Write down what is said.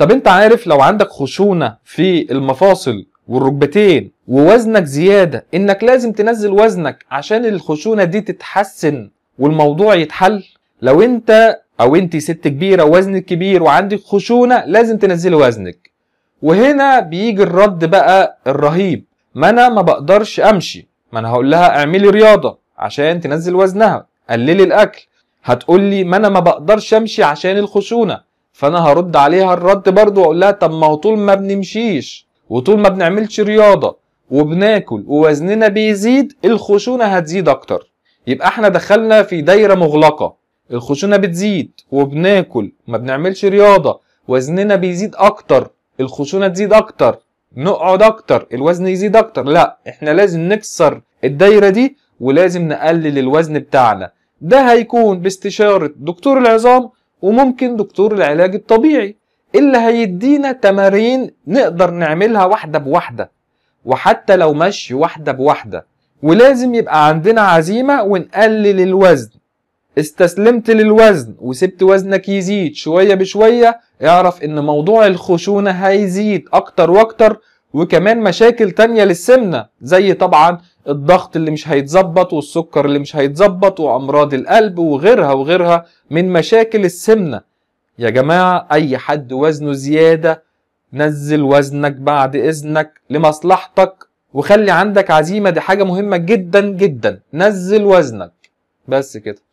طب انت عارف لو عندك خشونه في المفاصل والركبتين ووزنك زياده انك لازم تنزل وزنك عشان الخشونه دي تتحسن والموضوع يتحل لو انت او انت ست كبيره وزنك كبير وعندك خشونه لازم تنزلي وزنك وهنا بيجي الرد بقى الرهيب ما انا ما بقدرش امشي ما انا هقول لها اعملي رياضه عشان تنزل وزنها قللي الاكل هتقول لي ما انا ما بقدرش امشي عشان الخشونه فانا هرد عليها الرد برضو واقول لها طب ما هو طول ما بنمشيش وطول ما بنعملش رياضه وبناكل ووزننا بيزيد الخشونه هتزيد اكتر يبقى احنا دخلنا في دايره مغلقه الخشونه بتزيد وبناكل ما بنعملش رياضه وزننا بيزيد اكتر الخشونه تزيد اكتر نقعد اكتر الوزن يزيد اكتر لا احنا لازم نكسر الدايره دي ولازم نقلل الوزن بتاعنا ده هيكون باستشاره دكتور العظام وممكن دكتور العلاج الطبيعي اللي هيدينا تمارين نقدر نعملها واحدة بواحدة وحتى لو مشي واحدة بواحدة ولازم يبقى عندنا عزيمة ونقلل الوزن استسلمت للوزن وسبت وزنك يزيد شوية بشوية اعرف ان موضوع الخشونة هيزيد اكتر واكتر وكمان مشاكل تانية للسمنة زي طبعا الضغط اللي مش هيتظبط والسكر اللي مش هيتظبط وامراض القلب وغيرها وغيرها من مشاكل السمنه يا جماعه اي حد وزنه زياده نزل وزنك بعد اذنك لمصلحتك وخلي عندك عزيمه دي حاجه مهمه جدا جدا نزل وزنك بس كده